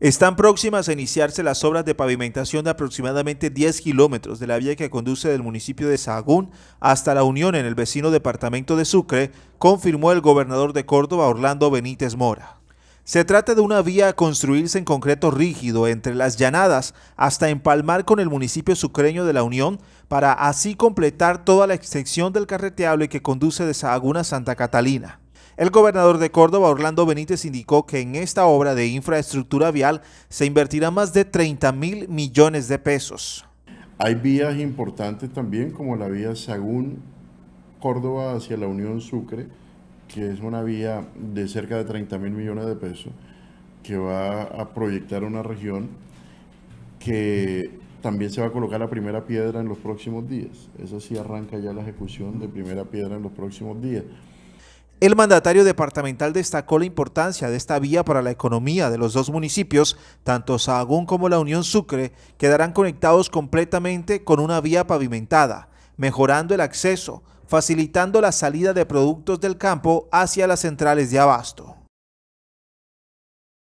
Están próximas a iniciarse las obras de pavimentación de aproximadamente 10 kilómetros de la vía que conduce del municipio de Sahagún hasta la Unión en el vecino departamento de Sucre, confirmó el gobernador de Córdoba Orlando Benítez Mora. Se trata de una vía a construirse en concreto rígido entre las llanadas hasta empalmar con el municipio sucreño de la Unión para así completar toda la extensión del carreteable que conduce de Sahagún a Santa Catalina. El gobernador de Córdoba, Orlando Benítez, indicó que en esta obra de infraestructura vial se invertirá más de 30 mil millones de pesos. Hay vías importantes también, como la vía Sagún Córdoba hacia la Unión Sucre, que es una vía de cerca de 30 mil millones de pesos, que va a proyectar una región que también se va a colocar la primera piedra en los próximos días. Esa sí arranca ya la ejecución de primera piedra en los próximos días. El mandatario departamental destacó la importancia de esta vía para la economía de los dos municipios, tanto Sahagún como la Unión Sucre, quedarán conectados completamente con una vía pavimentada, mejorando el acceso, facilitando la salida de productos del campo hacia las centrales de abasto.